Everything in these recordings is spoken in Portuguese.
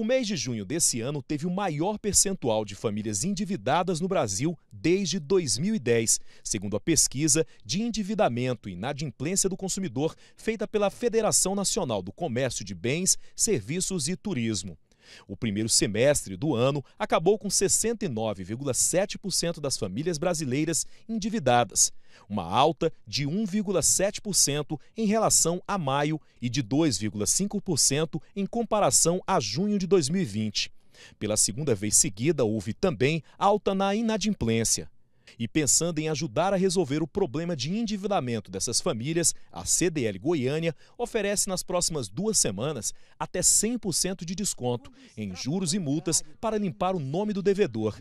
O mês de junho desse ano teve o maior percentual de famílias endividadas no Brasil desde 2010, segundo a pesquisa de endividamento e inadimplência do consumidor feita pela Federação Nacional do Comércio de Bens, Serviços e Turismo. O primeiro semestre do ano acabou com 69,7% das famílias brasileiras endividadas, uma alta de 1,7% em relação a maio e de 2,5% em comparação a junho de 2020. Pela segunda vez seguida, houve também alta na inadimplência. E pensando em ajudar a resolver o problema de endividamento dessas famílias, a CDL Goiânia oferece nas próximas duas semanas até 100% de desconto em juros e multas para limpar o nome do devedor.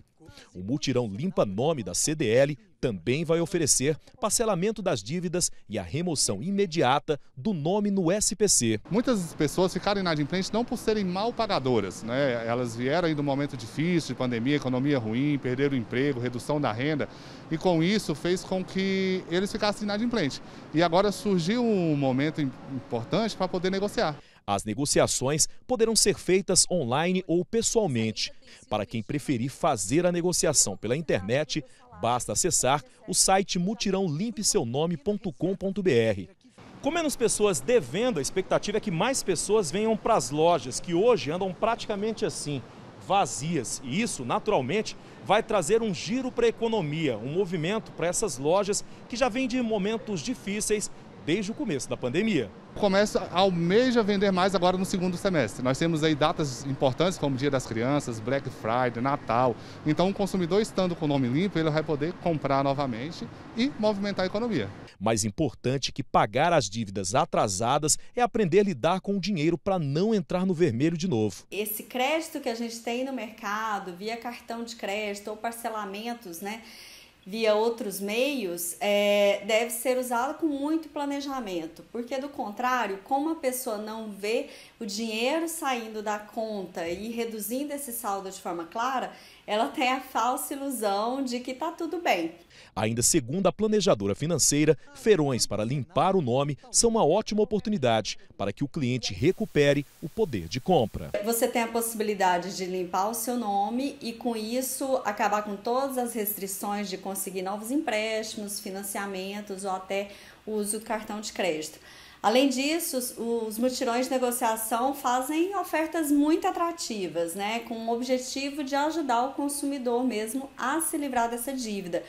O mutirão Limpa Nome da CDL também vai oferecer parcelamento das dívidas e a remoção imediata do nome no SPC. Muitas pessoas ficaram inadimplentes não por serem mal pagadoras, né? Elas vieram aí do momento difícil, de pandemia, economia ruim, perderam o emprego, redução da renda, e com isso fez com que eles ficassem inadimplentes. E agora surgiu um momento importante para poder negociar. As negociações poderão ser feitas online ou pessoalmente. Para quem preferir fazer a negociação pela internet, basta acessar o site mutirãolimpeseuNome.com.br. Com menos pessoas devendo, a expectativa é que mais pessoas venham para as lojas, que hoje andam praticamente assim, vazias. E isso, naturalmente, vai trazer um giro para a economia, um movimento para essas lojas que já vêm de momentos difíceis desde o começo da pandemia começa, almeja vender mais agora no segundo semestre. Nós temos aí datas importantes como Dia das Crianças, Black Friday, Natal. Então, o consumidor estando com o nome limpo, ele vai poder comprar novamente e movimentar a economia. Mais importante que pagar as dívidas atrasadas é aprender a lidar com o dinheiro para não entrar no vermelho de novo. Esse crédito que a gente tem no mercado, via cartão de crédito ou parcelamentos, né? via outros meios é, deve ser usada com muito planejamento, porque do contrário, como a pessoa não vê o dinheiro saindo da conta e reduzindo esse saldo de forma clara, ela tem a falsa ilusão de que está tudo bem. Ainda segundo a planejadora financeira, feirões para limpar o nome são uma ótima oportunidade para que o cliente recupere o poder de compra. Você tem a possibilidade de limpar o seu nome e, com isso, acabar com todas as restrições de conseguir novos empréstimos, financiamentos ou até o uso do cartão de crédito. Além disso, os, mutirões de negociação fazem ofertas muito atrativas, né, com o objetivo de ajudar o consumidor mesmo a se livrar dessa dívida.